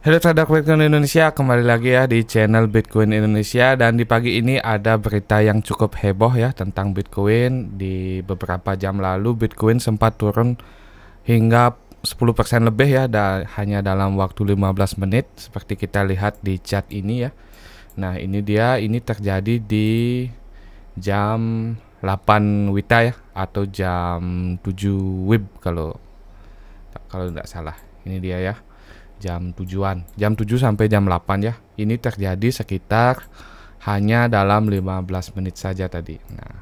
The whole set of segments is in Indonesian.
Halo terhadap Bitcoin Indonesia, kembali lagi ya di channel Bitcoin Indonesia dan di pagi ini ada berita yang cukup heboh ya tentang Bitcoin. Di beberapa jam lalu Bitcoin sempat turun hingga 10% lebih ya dan hanya dalam waktu 15 menit seperti kita lihat di chat ini ya. Nah, ini dia ini terjadi di jam 8 WITA ya atau jam 7 WIB kalau kalau tidak salah. Ini dia ya jam tujuan Jam 7 sampai jam 8 ya. Ini terjadi sekitar hanya dalam 15 menit saja tadi. Nah,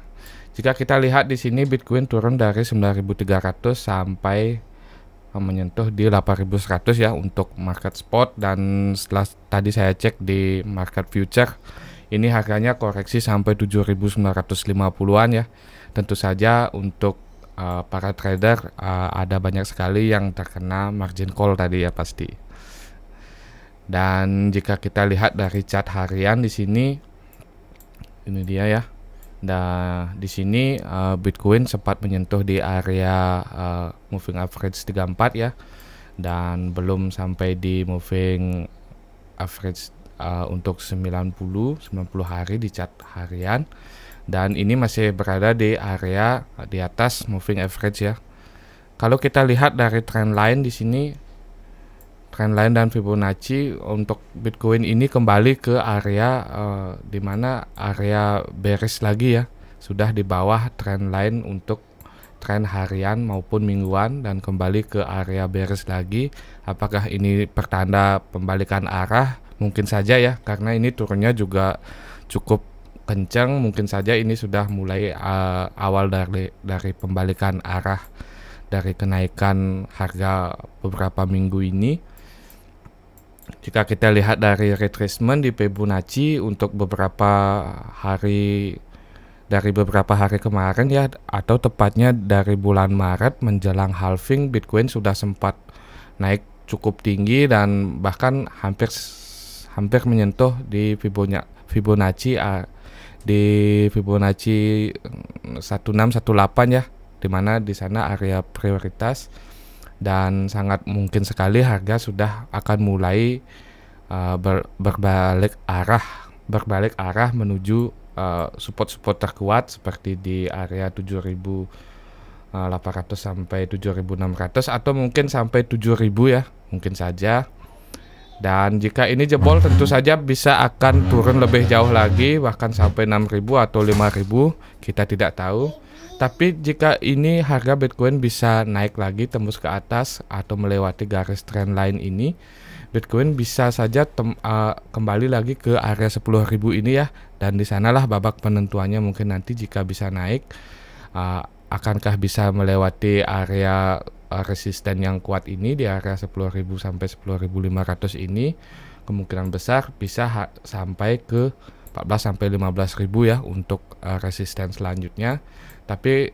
jika kita lihat di sini Bitcoin turun dari 9.300 sampai eh, menyentuh di 8.100 ya untuk market spot dan setelah tadi saya cek di market future ini harganya koreksi sampai 7.950-an ya. Tentu saja untuk uh, para trader uh, ada banyak sekali yang terkena margin call tadi ya pasti. Dan jika kita lihat dari cat harian di sini, ini dia ya. Dan di sini uh, Bitcoin sempat menyentuh di area uh, moving average 34 ya. Dan belum sampai di moving average uh, untuk 90 90 hari di cat harian. Dan ini masih berada di area di atas moving average ya. Kalau kita lihat dari trend line di sini trendline dan Fibonacci untuk Bitcoin ini kembali ke area uh, di mana area bearish lagi ya sudah di bawah trendline untuk tren harian maupun mingguan dan kembali ke area bearish lagi apakah ini pertanda pembalikan arah mungkin saja ya karena ini turunnya juga cukup kencang mungkin saja ini sudah mulai uh, awal dari dari pembalikan arah dari kenaikan harga beberapa minggu ini jika kita lihat dari retracement di Fibonacci untuk beberapa hari dari beberapa hari kemarin ya atau tepatnya dari bulan Maret menjelang halving Bitcoin sudah sempat naik cukup tinggi dan bahkan hampir hampir menyentuh di Fibonacci Fibonacci di Fibonacci 1618 mm, ya mana di sana area prioritas dan sangat mungkin sekali harga sudah akan mulai uh, ber, berbalik arah berbalik arah menuju eh, support-support terkuat seperti di area 7800 eh, sampai 7600 atau mungkin sampai 7000 ya mungkin saja dan jika ini jebol tentu saja bisa akan turun lebih jauh lagi bahkan sampai 6000 atau 5000 kita tidak tahu tapi jika ini harga Bitcoin bisa naik lagi tembus ke atas atau melewati garis lain ini, Bitcoin bisa saja tem, uh, kembali lagi ke area 10.000 ini ya dan di sanalah babak penentuannya mungkin nanti jika bisa naik uh, akankah bisa melewati area eh, resisten yang kuat ini di area 10.000 sampai 10.500 ini kemungkinan besar bisa sampai ke 14 sampai 15 ribu ya untuk uh, resisten selanjutnya. Tapi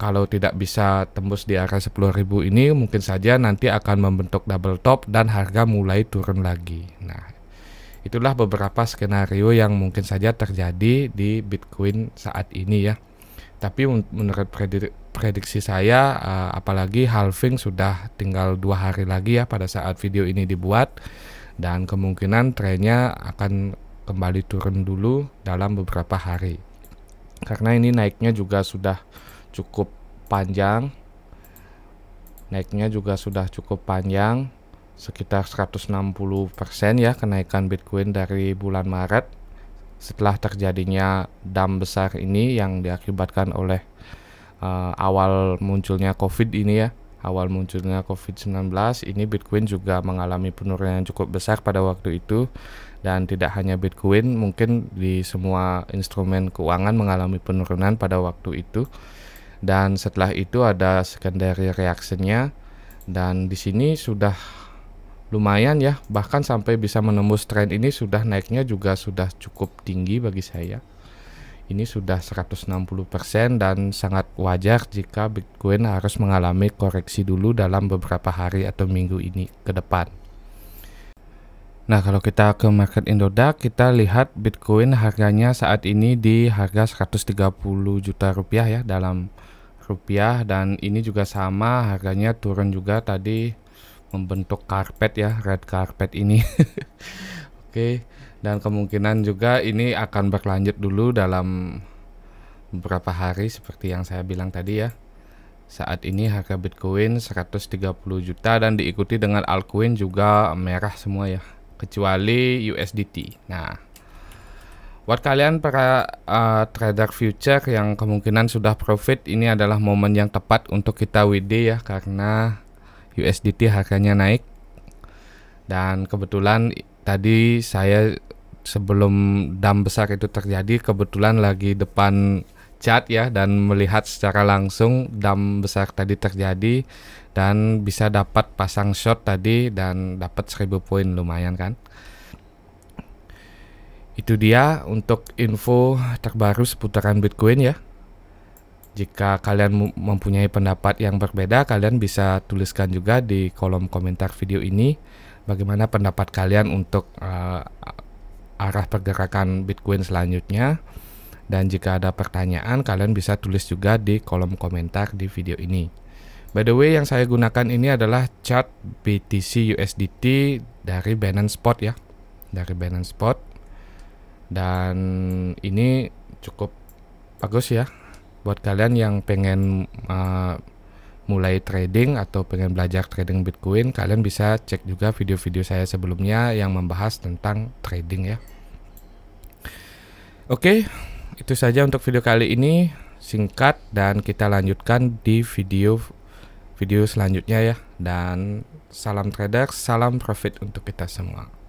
kalau tidak bisa tembus di area 10 ribu ini mungkin saja nanti akan membentuk double top dan harga mulai turun lagi. Nah, itulah beberapa skenario yang mungkin saja terjadi di Bitcoin saat ini ya. Tapi menurut prediksi saya eh, apalagi halving sudah tinggal dua hari lagi ya pada saat video ini dibuat dan kemungkinan trennya akan kembali turun dulu dalam beberapa hari. Karena ini naiknya juga sudah cukup panjang. Naiknya juga sudah cukup panjang, sekitar 160% ya kenaikan Bitcoin dari bulan Maret setelah terjadinya dam besar ini yang diakibatkan oleh uh, awal munculnya Covid ini ya awal munculnya COVID-19 ini Bitcoin juga mengalami penurunan yang cukup besar pada waktu itu dan tidak hanya Bitcoin, mungkin di semua instrumen keuangan mengalami penurunan pada waktu itu. Dan setelah itu ada secondary reaction dan di sini sudah lumayan ya, bahkan sampai bisa menembus tren ini sudah naiknya juga sudah cukup tinggi bagi saya. Ini sudah 160% dan sangat wajar jika Bitcoin harus mengalami koreksi dulu dalam beberapa hari atau minggu ini ke depan. Nah, kalau kita ke market Indodax, kita lihat Bitcoin harganya saat ini di harga 130 juta rupiah ya dalam rupiah dan ini juga sama harganya turun juga tadi membentuk karpet ya red carpet ini oke dan kemungkinan juga ini akan berlanjut dulu dalam beberapa hari seperti yang saya bilang tadi ya saat ini harga Bitcoin 130 juta dan diikuti dengan altcoin juga merah semua ya kecuali USDT. Nah, buat kalian para uh, trader future yang kemungkinan sudah profit, ini adalah momen yang tepat untuk kita WD ya karena USDT harganya naik. Dan kebetulan tadi saya sebelum dam besar itu terjadi kebetulan lagi depan chat ya dan melihat secara langsung dam besar tadi terjadi dan bisa dapat pasang shot tadi dan dapat 1000 poin lumayan kan itu dia untuk info terbaru seputaran Bitcoin ya jika kalian mempunyai pendapat yang berbeda, kalian bisa tuliskan juga di kolom komentar video ini bagaimana pendapat kalian untuk uh, arah pergerakan Bitcoin selanjutnya. Dan jika ada pertanyaan, kalian bisa tulis juga di kolom komentar di video ini. By the way, yang saya gunakan ini adalah chart BTC USDT dari Binance Spot ya. Dari Binance Spot. Dan ini cukup bagus ya buat kalian yang pengen uh, mulai trading atau pengen belajar trading Bitcoin, kalian bisa cek juga video-video saya sebelumnya yang membahas tentang trading ya. Oke, okay itu saja untuk video kali ini singkat dan kita lanjutkan di video video selanjutnya ya dan salam trader salam profit untuk kita semua